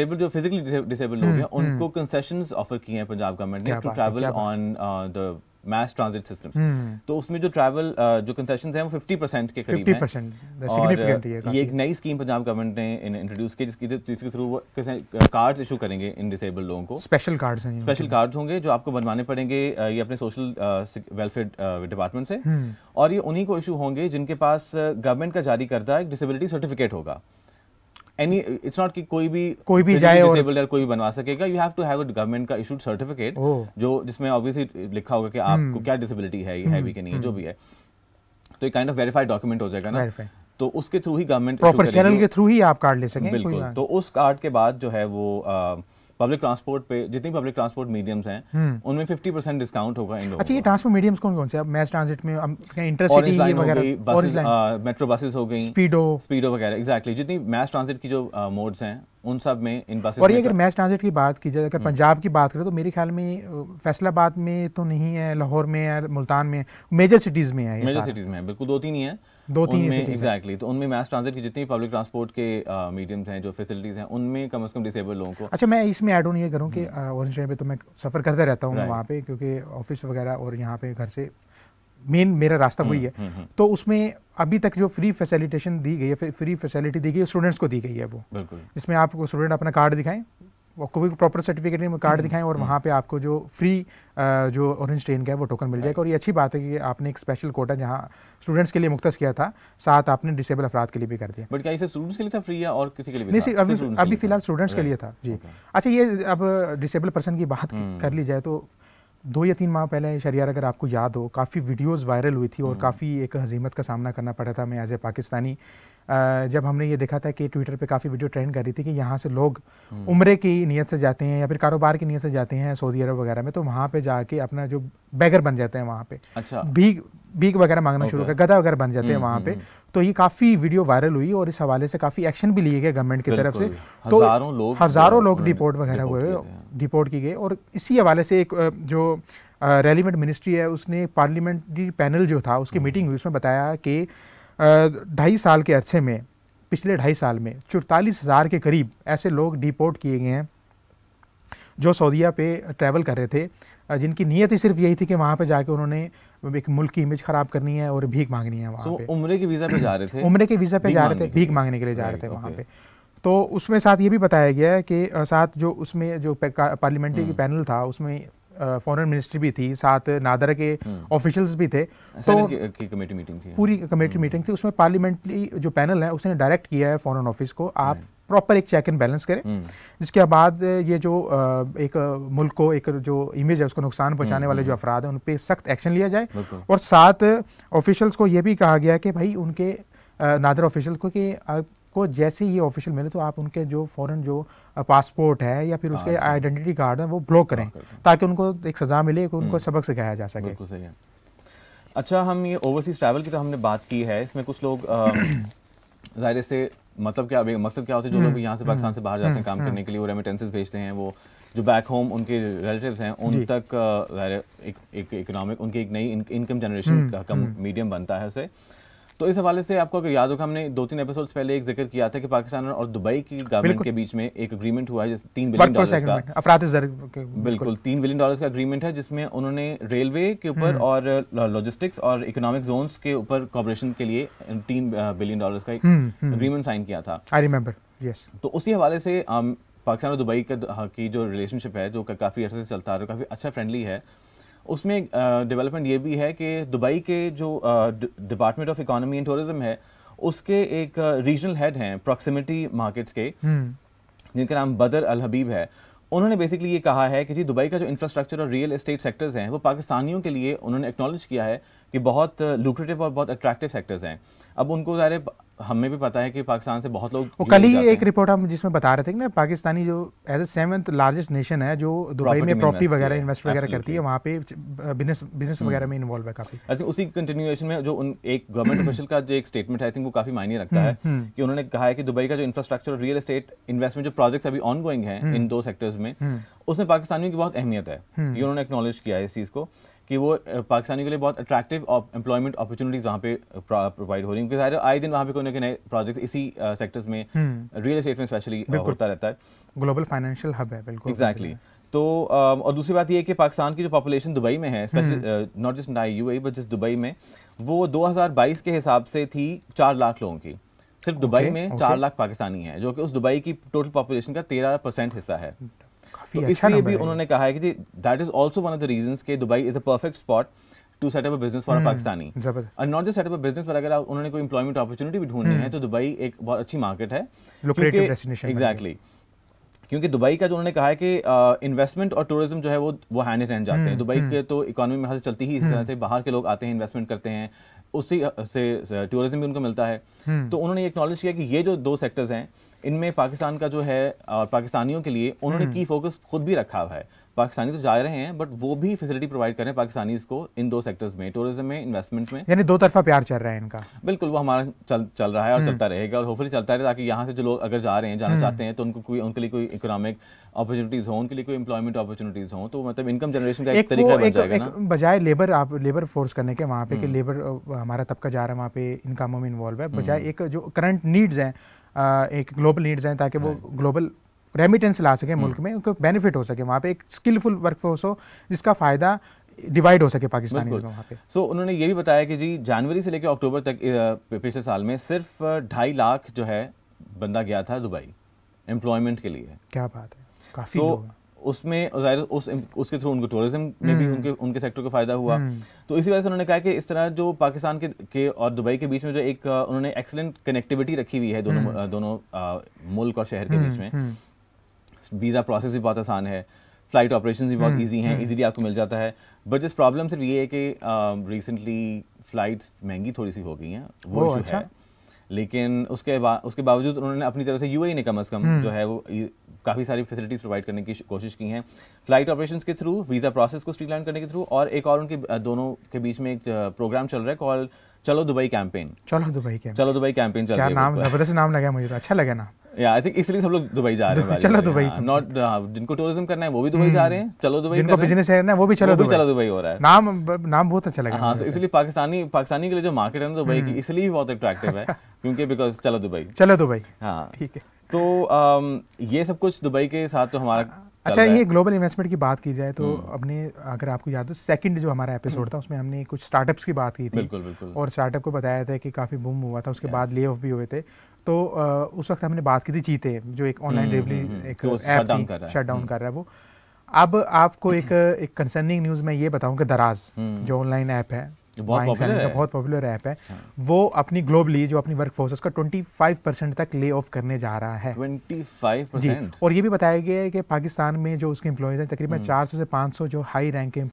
Disable जो physically disable लोग हम्म, हैं उनको कंसेशन हम्म। ऑफर किए हैं पंजाब गवर्नमेंट ने to travel on the mass transit system तो उसमें जो ट्रैवल uh, जो कंसेशन है वो 50 परसेंट के करीब हैं और uh, ये एक नई स्कीम पंजाब गवर्नमेंट ने इंट्रोड्यूस की जिसकी जिसके थ्रू वो कार्ड्स इशू uh, करेंगे इन डिसेबल लोगों को स्पेशल कार्ड्स हैं स्पेशल कार्ड्स होंगे जो आपको बनवाने पड़ेंगे ये अपने सोशल वेलफेयर डिपार्टमेंट से हम्म। और ये उन्हीं को इशू होंगे जिनके पास गवर्नमेंट का जारी करता है डिसेबिलिटी सर्टिफिकेट होगा एनी इट्स नॉट कि कोई भी कोई भी जाए और कोई भी बनवा सकेगा you have to have a government का इशूड सर्टिफिकेट जो जिसमें ऑब्वियसली लिखा होगा कि हम्म। आपको क्या डिसेबिलिटी है ये है भी कि नहीं है हम्म। जो भी है तो एक काइंड ऑफ वेरीफाइड डॉक्यूमेंट हो जाएगा ना तो उसके थ्रू ही गवर्नमेंट प्रॉपर चैनल के थ्रू ही आप कार्ड ले सकेंगे बिल्कुल तो उस कार्ड के बाद जो है वो पब्लिक ट्रांसपोर्ट पे जितनी पब्लिक ट्रांसपोर्ट मीडियम्स हैं हम्म। उनमें 50 परसेंट डिस्काउंट होगा इन लोगों अच्छा ये ट्रांसपोर्ट मीडियम्स कौन कौन से अब मैस ट्रांसिट में इंटरसिटी वगैरह मेट्रो बसेस हो गई स्पीडो स्पीडो वगैरह एग्जैक्टली जितनी मैस ट्रांसिट की जो मोड्स हैं उन सब में इन बसेस और ये अगर मैस तो- ट्रांसिट की बात की जाए अगर हम्म। पंजाब की बात करें तो मेरे ख्याल में फैसलाबाद में तो नहीं है लाहौर में या मुल्तान में मेजर सिटीज़ में है मेजर सिटीज़ में बिल्कुल दो तीन ही है दो तीन एग्जैक्टली तो उनमें मैस ट्रांसिट की जितनी पब्लिक ट्रांसपोर्ट के मीडियम्स uh, हैं जो फैसिलिटीज़ हैं उनमें कम से कम डिसेबल लोगों को अच्छा मैं इसमें ऐड ऑन ये करूँ कि ऑरेंज हम्म। uh, पे तो मैं सफ़र करता रहता हूँ वहाँ पे क्योंकि ऑफिस वगैरह और यहाँ पे घर से मेन मेरा रास्ता वही हम्म, है हम्म, तो उसमें अभी तक जो फ्री फैसिलिटेशन दी गई है फ्री फैसिलिटी दी गई है स्टूडेंट्स को दी गई है वो बिल्कुल इसमें आपको स्टूडेंट अपना कार्ड दिखाएं कोई प्रॉपर सर्टिफिकेट नहीं कार्ड हम्म, दिखाएं और हम्म। वहाँ पे आपको जो फ्री जो ऑरेंज ट्रेन का है वो टोकन मिल जाएगा और ये अच्छी बात है कि आपने एक स्पेशल कोटा जहाँ स्टूडेंट्स के लिए मुख्त किया था साथ आपने डिसेबल अफराद के लिए भी कर दिया बट क्या स्टूडेंट्स के लिए था फ्री या और किसी के लिए नहीं अभी अभी फिलहाल स्टूडेंट्स के लिए था जी अच्छा ये अब डिसेबल पर्सन की बात हम्म। कर ली जाए तो दो या तीन माह पहले शरियार अगर आपको याद हो काफ़ी वीडियोस वायरल हुई थी और काफ़ी एक हजीमत का सामना करना पड़ा था मैं एज ए पाकिस्तानी जब हमने ये देखा था कि ट्विटर पे काफ़ी वीडियो ट्रेंड कर रही थी कि यहाँ से लोग हम्म। उम्र की नीयत से जाते हैं या फिर कारोबार की नीयत से जाते हैं सऊदी अरब वगैरह में तो वहाँ पे जाके अपना जो बैगर बन जाते हैं वहाँ पे अच्छा भीग भीख वगैरह मांगना शुरू कर गदा वगैरह बन जाते हैं हम्म, वहाँ पे हम्म, तो ये काफ़ी वीडियो वायरल हुई और इस हवाले से काफ़ी एक्शन भी लिए गए गवर्नमेंट की तरफ से तो हज़ारों लोग डिपोर्ट वगैरह हुए डिपोर्ट हाँ। की गए और इसी हवाले से एक जो रेलिवेंट मिनिस्ट्री है उसने पार्लियामेंट्री पैनल जो था उसकी मीटिंग हुई उसमें बताया कि ढाई साल के अरसे में पिछले ढाई साल में चौतालीस हज़ार के करीब ऐसे लोग डिपोर्ट किए गए हैं जो सऊदीया पे ट्रैवल कर रहे थे जिनकी नीयत ही सिर्फ यही थी कि वहाँ पे जाके उन्होंने एक मुल्क की इमेज ख़राब करनी है और भीख मांगनी है वहाँ so, पे उम्र के वीज़ा पे जा रहे थे उम्र के वीज़ा पे जा रहे थे भीख मांगने के लिए जा रहे थे वहाँ पे तो उसमें साथ ये भी बताया गया है कि साथ जो उसमें जो पार्लियामेंट्री हम्म। पैनल था उसमें फॉरेन मिनिस्ट्री भी थी साथ नादर के ऑफिशियल्स हम्म। भी थे तो की, कमेटी मीटिंग थी पूरी कमेटी हम्म। मीटिंग थी उसमें पार्लियामेंट्री जो पैनल है उसने डायरेक्ट किया है फॉरेन ऑफिस को आप प्रॉपर एक चेक एंड बैलेंस करें हम्म। जिसके बाद ये जो एक मुल्क को एक जो इमेज है उसको नुकसान पहुंचाने वाले जो अफराध हैं उन पर सख्त एक्शन लिया जाए और साथ ऑफिशियल्स को ये भी कहा गया कि भाई उनके नादर ऑफिशियल को कि को जैसे ये ऑफिशियल मिले तो आप उनके जो फॉरन जो पासपोर्ट है या फिर हाँ उसके आइडेंटिटी कार्ड है वो ब्लॉक करें ताकि उनको एक सज़ा मिले उनको हम्म। सबक सिखाया जा सके अच्छा हम ये ओवरसीज ट्रैवल की तो हमने बात की है इसमें कुछ लोग ज़ाहिर से मतलब क्या मकसद क्या होता है जो हम्म। लोग यहाँ से पाकिस्तान से बाहर जाते हैं हम्म। काम करने के लिए वो रेमिटेंसेज भेजते हैं वो जो बैक होम उनके रिलेटिव्स हैं उन तक ज़ाहिर एक इकोनॉमिक उनकी एक नई इनकम जनरेशन का मीडियम बनता है उसे तो इस हवाले से आपको अगर याद होगा हमने दो तीन एपिसोड्स पहले एक जिक्र किया था कि पाकिस्तान और दुबई की गवर्नमेंट के बीच में एक अग्रीमेंट हुआ है जिस तीन बिलियन डॉलर का अफरात बिल्कुल तीन बिलियन डॉलर्स का अग्रीमेंट है जिसमें उन्होंने रेलवे के ऊपर हम्म। और लॉजिस्टिक्स और इकोनॉमिक जोन्स के ऊपर कॉपरेशन के लिए तीन बिलियन डॉलर का एक अग्रीमेंट हम्म, साइन हम्म। किया था आई रिमेम्बर यस तो उसी हवाले से पाकिस्तान और दुबई का हाँ, की जो रिलेशनशिप है जो काफ़ी अर्से से चलता है काफ़ी अच्छा फ्रेंडली है उसमें डेवलपमेंट ये भी है कि दुबई के जो department of economy and tourism है उसके एक रीजनल हेड हैं प्रॉक्सिमिटी मार्केट्स के हम्म। जिनका नाम बदर अल हबीब है उन्होंने बेसिकली ये कहा है कि जी दुबई का जो इंफ्रास्ट्रक्चर और रियल एस्टेट सेक्टर्स हैं वो पाकिस्तानियों के लिए उन्होंने एक्नॉलेज किया है कि बहुत लुक्रेटिव और बहुत अट्रैक्टिव सेक्टर्स हैं अब उनको ज़्यादा हमें भी पता है कि पाकिस्तान से बहुत लोग कल ही एक रिपोर्ट हम जिसमें बता रहे थे ना पाकिस्तानी जो as a seventh largest nation है जो दुबई में प्रॉपर्टी वगैरह इन्वेस्ट वगैरह करती है वहाँ पे बिजनेस बिजनेस हम्म। वगैरह में इन्वॉल्व है काफी अच्छा उसी कंटिन्यूएशन में जो उन एक गवर्नमेंट ऑफिशियल का जो एक स्टेटमेंट है आई थिंक वो काफी मायने रखता हम्म, है हम्म। कि उन्होंने कहा है कि दुबई का जो इंफ्रास्ट्रक्चर रियल एस्टेट इन्वेस्टमेंट जो प्रोजेक्ट अभी ऑन गोइंग है इन दो सेक्टर्स में उसमें पाकिस्तानियों की बहुत अहमियत है हम्म। ये उन्होंने एक्नॉलेज किया है इस चीज़ को कि वो पाकिस्तानी के लिए बहुत अट्रैक्टिव एम्प्लॉयमेंट अपॉर्चुनिटीज़ वहाँ पे प्रोवाइड हो रही है क्योंकि आए दिन वहाँ पे कोई ना कोई नए प्रोजेक्ट्स इसी सेक्टर्स में रियल हम्म। एस्टेट में स्पेशली होता रहता है ग्लोबल फाइनेंशियल हब है बिल्कुल एग्जैक्टली तो और दूसरी बात ये कि पाकिस्तान की जो पॉपुलेशन दुबई में है स्पेशली नॉट जस्ट नाई यू बट जस्ट दुबई में वो 2022 के हिसाब से थी चार लाख लोगों की सिर्फ दुबई okay, में okay. चार लाख पाकिस्तानी हैं जो कि उस दुबई की टोटल पॉपुलेशन का तेरह परसेंट हिस्सा है तो काफी तो अच्छा इसलिए भी उन्होंने कहा है कि that is also one of the reasons के Dubai is a perfect spot to up a business for Pakistani और not just up a business पर अगर उन्होंने कोई एम्प्लॉयमेंट अपॉर्चुनिटी भी ढूंढनी है हम्म। तो दुबई एक बहुत अच्छी मार्केट है एग्जैक्टली क्योंकि दुबई का जो उन्होंने कहा है कि इन्वेस्टमेंट और टूरिज्म जो है वो वो हैंड इन हैंड जाते हैं हम्म, दुबई हम्म। के तो इकोनॉमी में हाथ चलती ही इस तरह से बाहर के लोग आते हैं इन्वेस्टमेंट करते हैं उसी से टूरिज्म भी उनको मिलता है तो उन्होंने ये एक्नॉलेज किया कि ये जो दो सेक्टर्स हैं इनमें पाकिस्तान का जो है और पाकिस्तानियों के लिए उन्होंने हम्म। की फोकस खुद भी रखा हुआ है पाकिस्तानी तो जा रहे हैं बट वो भी फैसिलिटी प्रोवाइड कर रहे हैं पाकिस्तानीज को इन दो सेक्टर्स में टूरिज्म में इन्वेस्टमेंट में यानी दो तरफा प्यार चल रहा है इनका बिल्कुल वो हमारा चल चल रहा है और हम्म। चलता रहेगा और होपफुली चलता रहे ताकि यहाँ से जो लोग अगर जा रहे हैं जाना हम्म। चाहते हैं तो उनको कोई उनके लिए कोई इकोनॉमिक अपॉर्चुनिटीज हो उनके लिए कोई एम्प्लॉयमेंट अपॉर्चुनिटीज हो तो मतलब इनकम जनरेशन का एक, तरीका बजाय लेबर आप लेबर फोर्स करने के वहाँ पे लेबर हमारा तबका जा रहा है वहाँ पे इन कामों में इन्वॉल्व है बजाय एक जो करंट नीड्स हैं एक ग्लोबल नीड्स हैं ताकि वो ग्लोबल रेमिटेंस ला सके hmm. मुल्क में उनको बेनिफिट हो सके वहाँ पे एक स्किलफुल वर्कफोर्स हो जिसका फ़ायदा डिवाइड हो सके पाकिस्तान वहाँ पे सो so, उन्होंने ये भी बताया कि जी जनवरी से लेकर अक्टूबर तक पिछले साल में सिर्फ ढाई लाख जो है बंदा गया था दुबई एम्प्लॉयमेंट के लिए क्या बात है काफ़ी so, उसमें उस उसके थ्रू उनको टूरिज्म में भी हम्म। उनके उनके सेक्टर को फ़ायदा हुआ हम्म। तो इसी वजह से उन्होंने कहा कि इस तरह जो पाकिस्तान के, के और दुबई के बीच में जो एक उन्होंने एक्सलेंट कनेक्टिविटी रखी हुई है दोनों हम्म। दोनों मुल्क और शहर के बीच में वीज़ा प्रोसेस भी बहुत आसान है फ्लाइट ऑपरेशन भी बहुत ईजी हैं ईजिली आपको मिल जाता है बट जिस प्रॉब्लम सिर्फ ये है कि रिसेंटली फ़्लाइट्स महंगी थोड़ी सी हो गई हैं वो अच्छा है लेकिन उसके उसके बावजूद उन्होंने अपनी तरफ से यूएई e ने कम अज़ कम जो है वो काफ़ी सारी फैसिलिटीज़ प्रोवाइड करने की कोशिश की हैं फ्लाइट ऑपरेशन के थ्रू वीज़ा प्रोसेस को स्ट्रीमलाइन करने के थ्रू और एक और उनके दोनों के बीच में एक प्रोग्राम चल रहा है कॉल चलो दुबई कैंपेन चलो दुबई कैंपेन चलो दुबई कैंपेन चल क्या नाम जबरदस्त नाम लगा मुझे तो अच्छा लगा ना या आई थिंक इसलिए सब लोग दुबई जा रहे हैं चलो दुबई नॉट uh, जिनको टूरिज्म करना है वो भी दुबई हम्म। जा रहे हैं चलो दुबई जिनको बिजनेस है ना वो भी चलो दुबई चलो दुबई हो रहा है नाम नाम बहुत अच्छा लगा हां तो इसलिए पाकिस्तानी पाकिस्तानी के लिए जो मार्केट है ना दुबई की हम्म। इसलिए बहुत अट्रैक्टिव है अच्छा। क्योंकि बिकॉज चलो दुबई चलो दुबई हां ठीक है तो um, ये सब कुछ दुबई के साथ तो हमारा अच्छा ये ग्लोबल इन्वेस्टमेंट की बात की जाए तो हम्म। अपने अगर आपको याद हो सेकंड जो हमारा एपिसोड था हम्म। उसमें हमने कुछ स्टार्टअप्स की बात की थी बिल्कुल, बिल्कुल। और स्टार्टअप को बताया था कि काफ़ी बूम हुआ था उसके बाद ले ऑफ भी हुए थे तो उस वक्त हमने बात की थी चीते जो एक ऑनलाइन डिलीवरी हम्म, एक ऐप शट डाउन कर रहा है वो अब आपको एक एक कंसर्निंग न्यूज़ में ये बताऊं कि दराज जो ऑनलाइन ऐप है बहुत पॉपुलर ऐप है हाँ। वो अपनी ग्लोबली जो अपनी वर्क फोर्स उसका 25 परसेंट तक ले ऑफ करने जा रहा है 25 जी और ये भी बताया गया है कि पाकिस्तान में जो उसके एम्प्लॉयज हैं तकरीबन 400 हम्म। से 500 जो हाई रैंक के